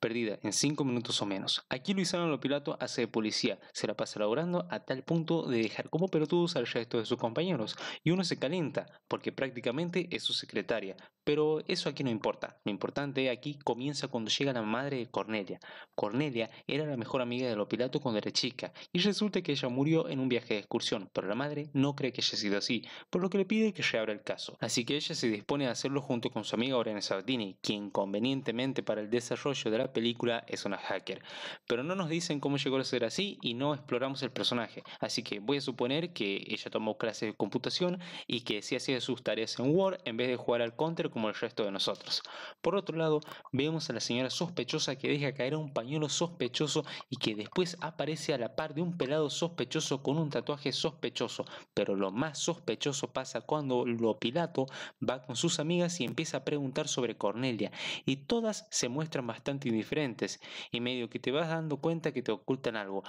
perdida en 5 minutos o menos. Aquí lo hicieron hace de policía, se la pasa laborando a tal punto de dejar como pelotudos al resto de sus compañeros, y uno se calienta, porque prácticamente es su secretaria, pero eso aquí no importa, lo importante aquí comienza cuando llega la madre de Cornelia. Cornelia era la mejor amiga de los cuando era chica, y resulta que ella murió en un viaje de excursión, pero la madre no cree que haya sido así, por lo que le pide que reabra el caso. Así que ella se dispone a hacerlo junto con su amiga Oriana Sardini, quien convenientemente para el desarrollo de la película es una hacker. Pero no nos dicen cómo llegó a ser así y no exploramos el personaje. Así que voy a suponer que ella tomó clases de computación y que sí hacía sus tareas en War en vez de jugar al counter como el resto de nosotros. Por otro lado, vemos a la señora sospechosa que deja caer un pañuelo sospechoso y que después aparece a la par de un pelado sospechoso con un tatuaje sospechoso. Pero lo más sospechoso pasa cuando lo Pilato va con sus amigas y empieza a preguntar sobre Cornelia. Y todas se muestran bastante diferentes y medio que te vas dando cuenta que te ocultan algo,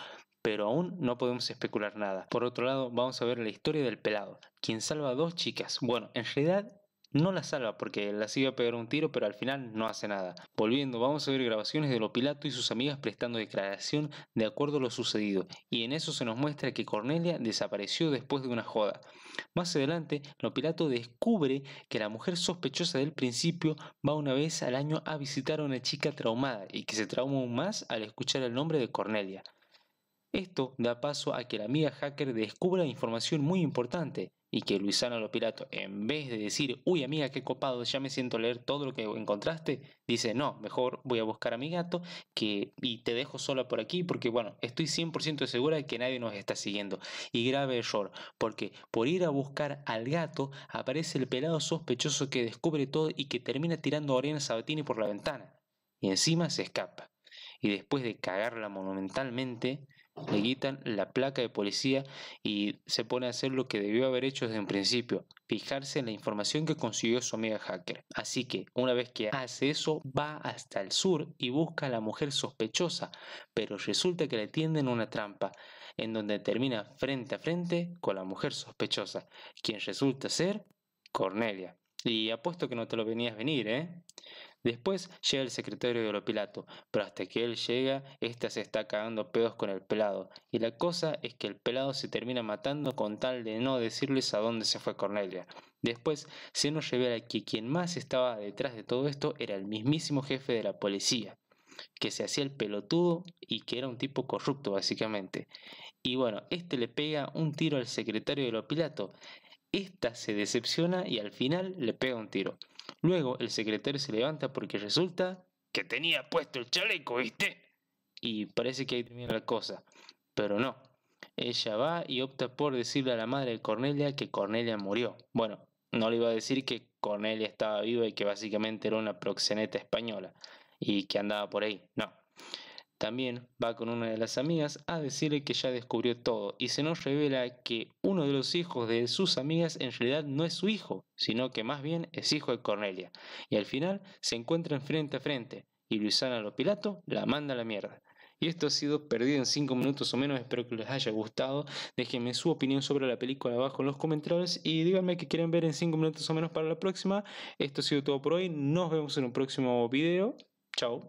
pero aún no podemos especular nada. Por otro lado, vamos a ver la historia del pelado, quien salva a dos chicas. Bueno, en realidad no la salva porque la sigue a pegar un tiro, pero al final no hace nada. Volviendo, vamos a ver grabaciones de Pilato y sus amigas prestando declaración de acuerdo a lo sucedido, y en eso se nos muestra que Cornelia desapareció después de una joda. Más adelante, Lopilato descubre que la mujer sospechosa del principio va una vez al año a visitar a una chica traumada y que se trauma aún más al escuchar el nombre de Cornelia. Esto da paso a que la amiga hacker descubra información muy importante y que Luisana Lopilato, en vez de decir, uy amiga, qué copado, ya me siento a leer todo lo que encontraste, dice, no, mejor voy a buscar a mi gato que, y te dejo sola por aquí porque, bueno, estoy 100% segura de que nadie nos está siguiendo. Y grave error, porque por ir a buscar al gato aparece el pelado sospechoso que descubre todo y que termina tirando a Oriana Sabatini por la ventana. Y encima se escapa. Y después de cagarla monumentalmente, le quitan la placa de policía y se pone a hacer lo que debió haber hecho desde un principio, fijarse en la información que consiguió su amiga hacker. Así que una vez que hace eso, va hasta el sur y busca a la mujer sospechosa, pero resulta que le tienden una trampa, en donde termina frente a frente con la mujer sospechosa, quien resulta ser Cornelia. Y apuesto que no te lo venías venir, ¿eh? Después llega el secretario de Pilatos, pero hasta que él llega, ésta este se está cagando pedos con el pelado. Y la cosa es que el pelado se termina matando con tal de no decirles a dónde se fue Cornelia. Después se nos revela que quien más estaba detrás de todo esto era el mismísimo jefe de la policía que se hacía el pelotudo y que era un tipo corrupto básicamente. Y bueno, éste le pega un tiro al secretario de Pilatos, Esta se decepciona y al final le pega un tiro. Luego el secretario se levanta porque resulta que tenía puesto el chaleco, ¿viste? Y parece que ahí termina la cosa, pero no. Ella va y opta por decirle a la madre de Cornelia que Cornelia murió. Bueno, no le iba a decir que Cornelia estaba viva y que básicamente era una proxeneta española y que andaba por ahí, no. También va con una de las amigas a decirle que ya descubrió todo y se nos revela que uno de los hijos de sus amigas en realidad no es su hijo, sino que más bien es hijo de Cornelia. Y al final se encuentran frente a frente y Luisana Lopilato la manda a la mierda. Y esto ha sido perdido en 5 minutos o menos. Espero que les haya gustado. Déjenme su opinión sobre la película abajo en los comentarios. Y díganme qué quieren ver en 5 minutos o menos para la próxima. Esto ha sido todo por hoy. Nos vemos en un próximo video. Chao.